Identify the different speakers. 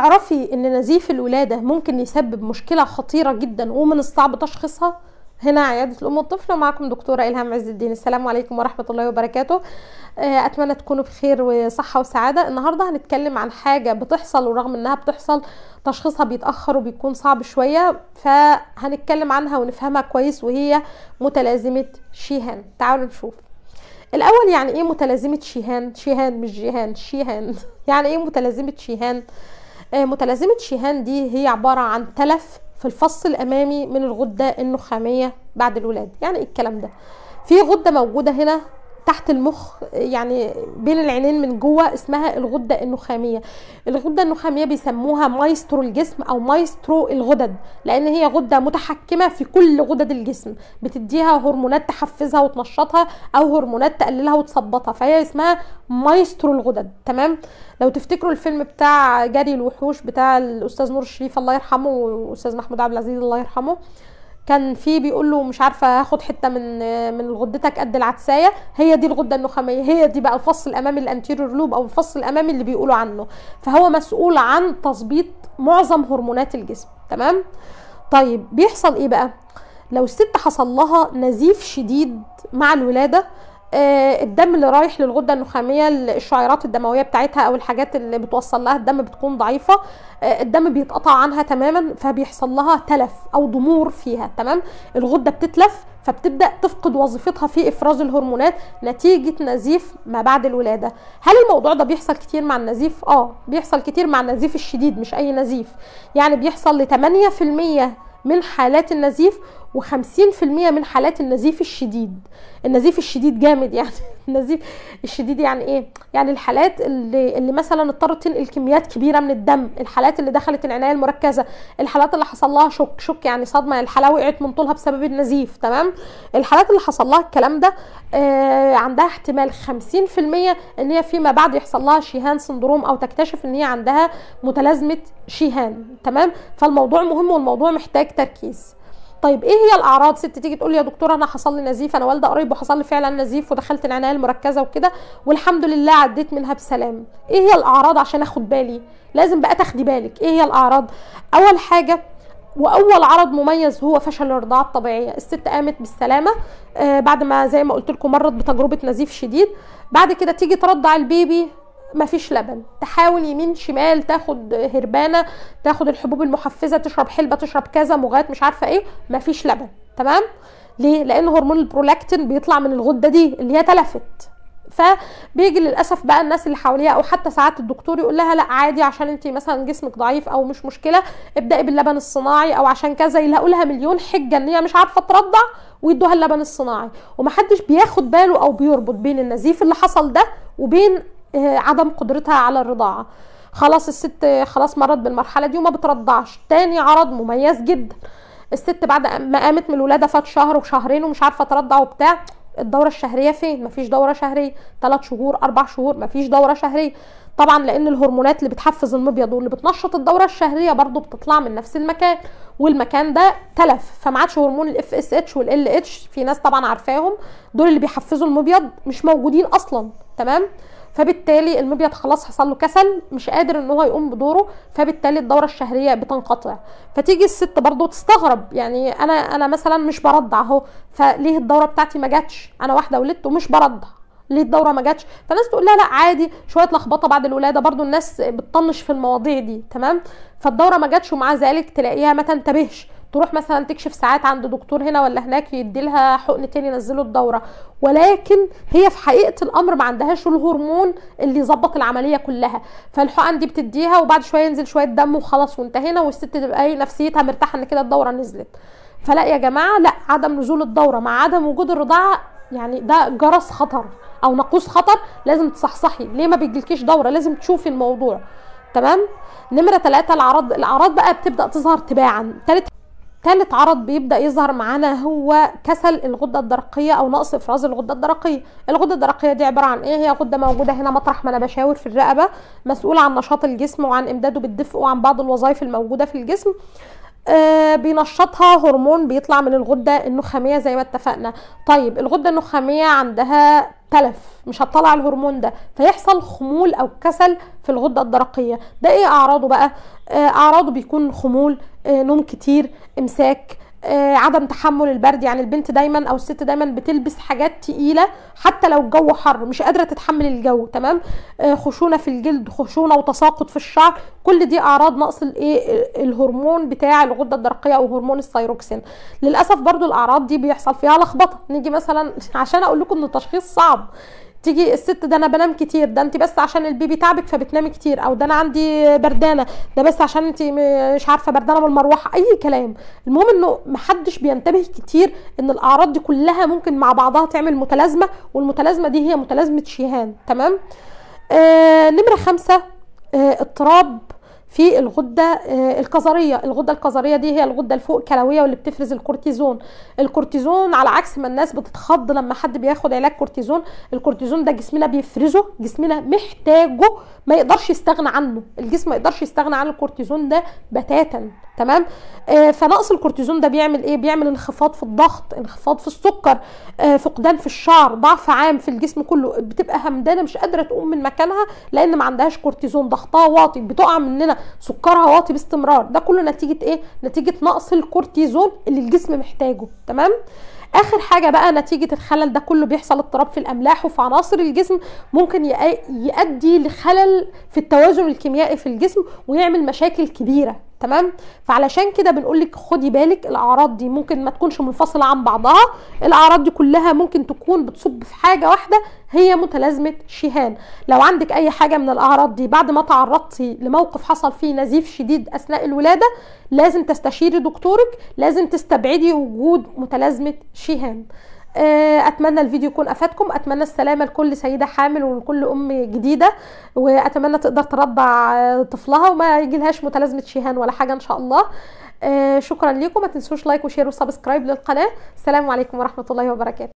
Speaker 1: تعرفي ان نزيف الولاده ممكن يسبب مشكله خطيره جدا ومن الصعب تشخيصها هنا عيادة الأم والطفل ومعكم دكتورة إلهام عز الدين السلام عليكم ورحمة الله وبركاته آه، أتمنى تكونوا بخير وصحة وسعادة النهاردة هنتكلم عن حاجة بتحصل ورغم إنها بتحصل تشخيصها بيتأخر وبيكون صعب شوية فهنتكلم عنها ونفهمها كويس وهي متلازمة شيهان تعالوا نشوف الأول يعني إيه متلازمة شيهان شيهان مش جيهان شيهان يعني إيه متلازمة شيهان آه، متلازمه شيهان دي هي عباره عن تلف في الفص الامامي من الغده النخاميه بعد الولاده يعني ايه الكلام ده في غده موجوده هنا تحت المخ يعني بين العينين من جوه اسمها الغده النخاميه الغده النخاميه بيسموها مايسترو الجسم او مايسترو الغدد لان هي غده متحكمه في كل غدد الجسم بتديها هرمونات تحفزها وتنشطها او هرمونات تقللها وتثبطها فهي اسمها مايسترو الغدد تمام لو تفتكروا الفيلم بتاع جري الوحوش بتاع الاستاذ نور الشريف الله يرحمه والاستاذ محمود عبد العزيز الله يرحمه كان في بيقول له مش عارفه هاخد حته من من غدتك قد العدسايه هي دي الغده النخاميه هي دي بقى الفص الامامي الانتيريور لوب او الفص الامامي اللي بيقولوا عنه فهو مسؤول عن تظبيط معظم هرمونات الجسم تمام طيب بيحصل ايه بقى لو الست حصل لها نزيف شديد مع الولاده آه، الدم اللي رايح للغده النخاميه الشعيرات الدمويه بتاعتها او الحاجات اللي بتوصل لها الدم بتكون ضعيفه آه، الدم بيتقطع عنها تماما فبيحصل لها تلف او ضمور فيها تمام الغده بتتلف فبتبدا تفقد وظيفتها في افراز الهرمونات نتيجه نزيف ما بعد الولاده هل الموضوع ده بيحصل كتير مع النزيف اه بيحصل كتير مع النزيف الشديد مش اي نزيف يعني بيحصل ل 8% من حالات النزيف و50% من حالات النزيف الشديد النزيف الشديد جامد يعني النزيف الشديد يعني ايه يعني الحالات اللي, اللي مثلا اضطرت تنقل كميات كبيره من الدم الحالات اللي دخلت العنايه المركزه الحالات اللي حصل لها شوك شوك يعني صدمه الحاله وقعت من طولها بسبب النزيف تمام الحالات اللي حصل لها الكلام ده آه عندها احتمال 50% ان هي فيما بعد يحصل لها شيهان سندروم او تكتشف ان هي عندها متلازمه شيهان تمام فالموضوع مهم والموضوع محتاج تركيز طيب ايه هي الاعراض ست تيجي تقول لي يا دكتوره انا حصل لي نزيف انا والده قريب وحصل لي فعلا نزيف ودخلت العنايه المركزه وكده والحمد لله عديت منها بسلام ايه هي الاعراض عشان اخد بالي لازم بقى تاخدي بالك ايه هي الاعراض اول حاجه واول عرض مميز هو فشل الرضاعه الطبيعيه الست قامت بالسلامه آه، بعد ما زي ما قلت لكم مرت بتجربه نزيف شديد بعد كده تيجي ترضع البيبي ما فيش لبن تحاول يمين شمال تاخد هربانه تاخد الحبوب المحفزه تشرب حلبه تشرب كذا مغات مش عارفه ايه ما فيش لبن تمام ليه لان هرمون البرولاكتين بيطلع من الغده دي اللي هي تلفت فبيجي للاسف بقى الناس اللي حواليها او حتى ساعات الدكتور يقول لها لا عادي عشان انت مثلا جسمك ضعيف او مش مشكله ابداي باللبن الصناعي او عشان كذا يلاقوا لها مليون حجه ان هي مش عارفه ترضع ويدوها اللبن الصناعي ومحدش بياخد باله او بيربط بين النزيف اللي حصل ده وبين آه، عدم قدرتها على الرضاعه خلاص الست خلاص مرت بالمرحله دي وما بترضعش تاني عرض مميز جدا الست بعد ما قامت من الولاده فات شهر وشهرين ومش عارفه ترضع وبتاع الدوره الشهريه فين مفيش دوره شهريه ثلاث شهور أربع شهور مفيش دوره شهريه طبعا لان الهرمونات اللي بتحفز المبيض واللي بتنشط الدوره الشهريه برضو بتطلع من نفس المكان والمكان ده تلف فما عادش هرمون الاف اس اتش والال اتش في ناس طبعا عارفاهم دول اللي بيحفزوا المبيض مش موجودين اصلا تمام فبالتالي المبيض خلاص حصل له كسل مش قادر ان هو يقوم بدوره فبالتالي الدوره الشهريه بتنقطع فتيجي الست برضو تستغرب يعني انا انا مثلا مش برضع اهو فليه الدوره بتاعتي ما جاتش انا واحده ولدت ومش برضع ليه الدوره ما جاتش فالناس تقول لا لا عادي شويه لخبطه بعد الولاده برضو الناس بتطنش في المواضيع دي تمام فالدوره ما جاتش ومع ذلك تلاقيها ما تنتبهش تروح مثلا تكشف ساعات عند دكتور هنا ولا هناك يدي لها حقن تاني ينزله الدوره ولكن هي في حقيقه الامر ما عندهاش الهرمون اللي يظبط العمليه كلها فالحقن دي بتديها وبعد شويه ينزل شويه دم وخلاص وانتهينا والست تبقى ايه نفسيتها مرتاحه ان كده الدوره نزلت فلا يا جماعه لا عدم نزول الدوره مع عدم وجود الرضاعه يعني ده جرس خطر او ناقوس خطر لازم تصحصحي ليه ما بيجيلكيش دوره لازم تشوفي الموضوع تمام نمره ثلاثة الاعراض الاعراض بقى بتبدا تظهر تباعا ثالث تالت عرض بيبدا يظهر معانا هو كسل الغده الدرقيه او نقص افراز الغده الدرقيه الغده الدرقيه دي عباره عن ايه هي غده موجوده هنا مطرح ما انا بشاور في الرقبه مسؤوله عن نشاط الجسم وعن امداده بالدفء وعن بعض الوظائف الموجوده في الجسم آه بينشطها هرمون بيطلع من الغده النخاميه زي ما اتفقنا طيب الغده النخاميه عندها تلف مش هتطلع الهرمون ده فيحصل خمول او كسل في الغده الدرقيه ده ايه اعراضه بقى آه، اعراضه بيكون خمول آه، نوم كتير امساك آه، عدم تحمل البرد يعني البنت دايما او الست دايما بتلبس حاجات تقيله حتى لو الجو حر مش قادره تتحمل الجو تمام آه، خشونه في الجلد خشونه وتساقط في الشعر كل دي اعراض نقص الايه الهرمون بتاع الغده الدرقيه او هرمون الثيروكسين للاسف برضو الاعراض دي بيحصل فيها لخبطه نيجي مثلا عشان اقول لكم ان التشخيص صعب تيجي الست ده انا بنام كتير ده انت بس عشان البيبي تعبك فبتنامي كتير او ده انا عندي بردانه ده بس عشان انت مش عارفه بردانه بالمروحه اي كلام المهم انه محدش بينتبه كتير ان الاعراض دي كلها ممكن مع بعضها تعمل متلازمه والمتلازمه دي هي متلازمه شيهان تمام آه نمره خمسة آه اضطراب في الغده آه، القذريه الغده القذريه دي هي الغده الفوق كلويه واللي بتفرز الكورتيزون الكورتيزون على عكس ما الناس بتتخض لما حد بياخد علاج كورتيزون الكورتيزون ده جسمنا بيفرزه جسمنا محتاجه ما يقدرش يستغنى عنه الجسم ما يقدرش يستغنى عن الكورتيزون ده بتاتا تمام آه فنقص الكورتيزون ده بيعمل ايه بيعمل انخفاض في الضغط انخفاض في السكر آه فقدان في الشعر ضعف عام في الجسم كله بتبقى همدانه مش قادره تقوم من مكانها لان ما عندهاش كورتيزون ضغطها واطي بتقع مننا سكرها واطي باستمرار ده كله نتيجه ايه نتيجه نقص الكورتيزون اللي الجسم محتاجه تمام اخر حاجه بقى نتيجه الخلل ده كله بيحصل اضطراب في الاملاح وفي عناصر الجسم ممكن يؤدي لخلل في التوازن الكيميائي في الجسم ويعمل مشاكل كبيره تمام فعلشان كده بنقول لك خدي بالك الاعراض دي ممكن ما تكونش منفصله عن بعضها الاعراض دي كلها ممكن تكون بتصب في حاجه واحده هي متلازمه شهان لو عندك اي حاجه من الاعراض دي بعد ما تعرضتي لموقف حصل فيه نزيف شديد اثناء الولاده لازم تستشيري دكتورك لازم تستبعدي وجود متلازمه شهان آه، اتمنى الفيديو يكون افادكم اتمنى السلامه لكل سيده حامل ولكل ام جديده واتمنى تقدر ترضع آه، طفلها وما يجيلهاش متلازمه شيهان ولا حاجه ان شاء الله آه، شكرا لكم ما تنسوش لايك وشير وسبسكرايب للقناه السلام عليكم ورحمه الله وبركاته